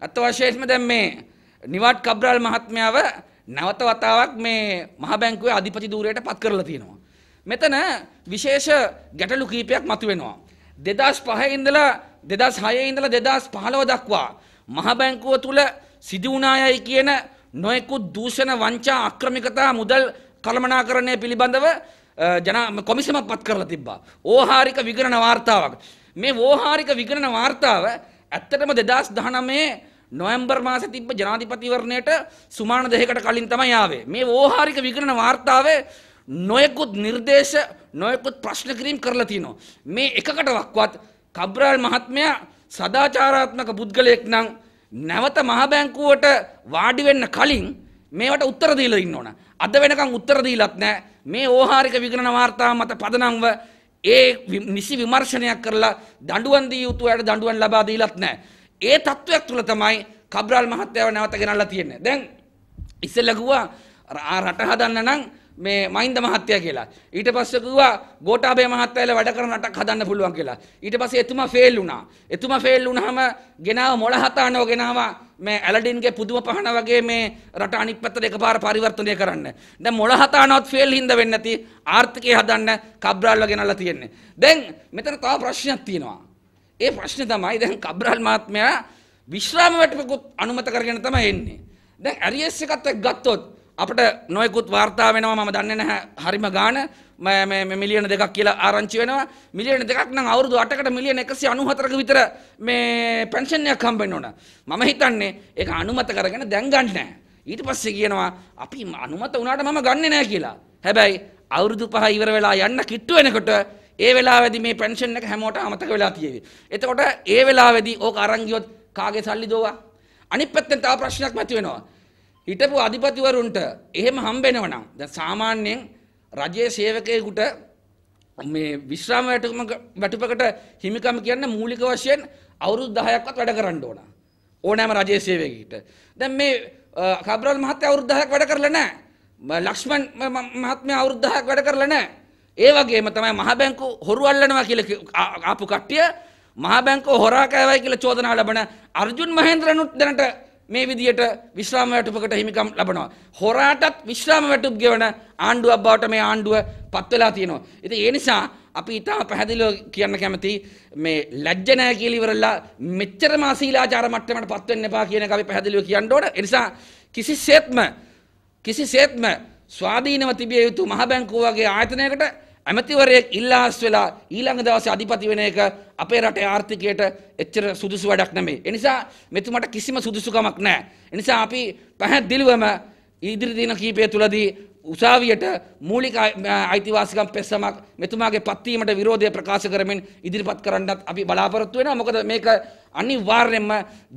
අත්ත වශයෙන්ම දැන් මේ නිවාඩ් කබ්‍රාල් මහත්මයාව නැවත වතාවක් මේ මහ බැංකුවේ අධිපති ධූරයට පත් කරලා තියෙනවා. මෙතන විශේෂ ගැටලු කීපයක් මතුවෙනවා. 2005 ඉඳලා 2006 ඉඳලා 2015 දක්වා මහ බැංකුව තුල සිදු වුණායයි කියන නොයෙකුත් දූෂණ වංචා අක්‍රමිකතා මුදල් කළමනාකරණය පිළිබඳව ජන කොමිසමක් පත් කරලා තිබ්බා. ඕහාරික විගණන වාර්තාවක්. මේ ඕහාරික විගණන වාර්තාව ඇත්තටම 2019 නොවැම්බර් මාසේ තිබ්බ ජනාධිපතිවරණයට සුමාන දෙකකට කලින් තමයි ආවේ. මේ ඕහාරික විගණන වාර්තාවේ නොයෙකුත් නිර්දේශ නොයෙකුත් ප්‍රශ්න කිරීම් කරලා තිනවා. මේ එකකටවත් කබ්‍රාල් මහත්මයා සදාචාරාත්මක පුද්ගලයෙක් නම් නැවත මහ බැංකුවට වාඩි වෙන්න කලින් මේවට උත්තර දීලා ඉන්න ඕන. අද වෙනකන් උත්තර දීලත් නැහැ. මේ ඕහාරික විගණන වාර්තාව මත පදනම්ව ඒ නිසි විමර්ශනයක් කරලා දඬුවම් දිය යුතු අයට දඬුවම් ලබා දීලත් නැහැ. ඒ තත්ත්වයක් තුළ තමයි කබ්‍රාල් මහත්තයාව නැවත ගෙනල්ලා තියෙන්නේ. දැන් ඉස්සෙල්ලා කිව්වා රට හදන්න නම් මේ මහින්ද මහත්තයා කියලා. ඊට පස්සේ කිව්වා ගෝඨාභය මහත්තයාලා වැඩ කරන රටක් හදන්න පුළුවන් කියලා. ඊට පස්සේ එතුමා ෆේල් වුණා. එතුමා ෆේල් වුණාම ගෙනාව මොළ හතානෝ ගෙනාවා මේ ඇලඩින්ගේ පුදුම පහන වගේ මේ රට අනිත් පැත්තට එකපාර පරිවර්තනය කරන්න. දැන් මොළ හතානොත් ෆේල් හින්ද වෙන්නේ නැති ආර්ථිකය හදන්න කබ්‍රාල්ව ගෙනල්ලා තියෙන්නේ. දැන් මෙතන තව ප්‍රශ්නයක් තියෙනවා. ඒ ප්‍රශ්න තමයි දැන් කබ්‍රල් මහත්මයා විශ්‍රාම වැටපකුත් අනුමත කරගෙන තමයි එන්නේ. දැන් ඇරියස් එකත් එක්ක ගත්තොත් අපිට නොයෙකුත් වාර්තා වෙනවා මම දන්නේ නැහැ හරිම ගාණ මිලියන දෙකක් කියලා ආරංචි වෙනවා මිලියන දෙකක් නම් අවුරුදු 8කට මිලියන 194ක විතර මේ පෙන්ෂන් එකක් හම්බෙන්න ඕන. මම හිතන්නේ ඒක අනුමත කරගෙන දැන් ගන්න නැහැ. ඊට පස්සේ කියනවා අපි අනුමත වුණාට මම ගන්නෙ නැහැ කියලා. හැබැයි අවුරුදු පහ ඉවර වෙලා යන්න කිට්ටු වෙනකොට ඒ වෙලාවේදී මේ පෙන්ෂන් එක හැමෝටම අමතක වෙලා තියෙවි. එතකොට ඒ වෙලාවේදී ඕක අරන් ගියොත් කාගේ සල්ලි දෝවා? අනිත් පැත්තෙන් තව ප්‍රශ්නයක් මතුවෙනවා. හිටපු අධිපතිවරුන්ට එහෙම හම්බෙනවා නම් දැන් සාමාන්‍යයෙන් රජයේ සේවකයෙකුට මේ විශ්‍රාම වැටුම වැටුපකට හිමිකම කියන්නේ මූලික වශයෙන් අවුරුදු 10ක්වත් වැඩ කරන්න ඕන. ඕනෑම රජයේ සේවකයෙකුට. දැන් මේ කබ්‍රල් මහත්තයා අවුරුදු 10ක් වැඩ කරලා නැහැ. ලක්ෂ්මන් මහත්මයා අවුරුදු 10ක් වැඩ කරලා නැහැ. ඒ වගේම තමයි මහ බැංකු හොරු අල්ලනවා කියලා ආපු කට්ටිය මහ බැංකුව හොරා කෑවයි කියලා චෝදනා ලබන අර්ජුන් මහේන්ද්‍රනුත් දැනට මේ විදියට විශ්‍රාම වැටුපකට හිමිකම් ලබනවා. හොරාටත් විශ්‍රාම වැටුප් ගෙවන ආණ්ඩුවක් බවට මේ ආණ්ඩුව පත් වෙලා තියෙනවා. ඉතින් ඒ නිසා අපි ඉතාම පැහැදිලිව කියන්න කැමති මේ ලැජ්ජ නැහැ කියලා ඉවරලා මෙච්චරම අශීලාචාර මට්ටමකට පත් වෙන්න එපා කියන එක අපි පැහැදිලිව කියන්න ඕන. ඒ නිසා කිසිසේත්ම කිසිසේත්ම ස්වාධීනව තිබිය යුතු මහ බැංකුව වගේ ආයතනයකට ඇමතිවරයෙක් ඉල්ලාස් වෙලා ඊළඟ දවසේ අධිපති වෙන එක අපේ රටේ ආර්ථිකයට එච්චර සුදුසු වැඩක් නෙමෙයි. ඒ නිසා මෙතුමට කිසිම සුදුසුකමක් නැහැ. ඒ නිසා අපි පැහැදිලිවම ඉදිරි දින කීපය තුලදී උසාවියට මූලික අයිතිවාසිකම් පෙස්සමක් මෙතුමාගේ පත්වීමට විරෝධය ප්‍රකාශ කරමින් ඉදිරිපත් කරන්නත් අපි බලාපොරොත්තු වෙනවා. මොකද මේක අනිවාර්යෙන්ම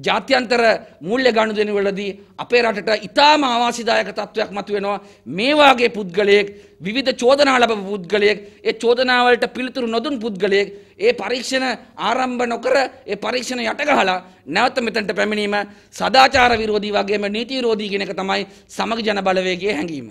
ජාත්‍යන්තර මූල්‍ය ගනුදෙනු වලදී අපේ රටට ඉතාම අවාසිදායක තත්ත්වයක් මතුවෙනවා. මේ වාගේ පුද්ගලයෙක් විවිධ චෝදනා ලබපු පුද්ගලයෙක්, ඒ චෝදනාවලට පිළිතුරු නොදුන් පුද්ගලයෙක්, ඒ පරීක්ෂණ ආරම්භ නොකර ඒ පරීක්ෂණ යටගහලා නැවත මෙතනට පැමිණීම සදාචාර විරෝධී වගේම නීති විරෝධී කියන එක තමයි සමග ජන බලවේගයේ හැඟීම.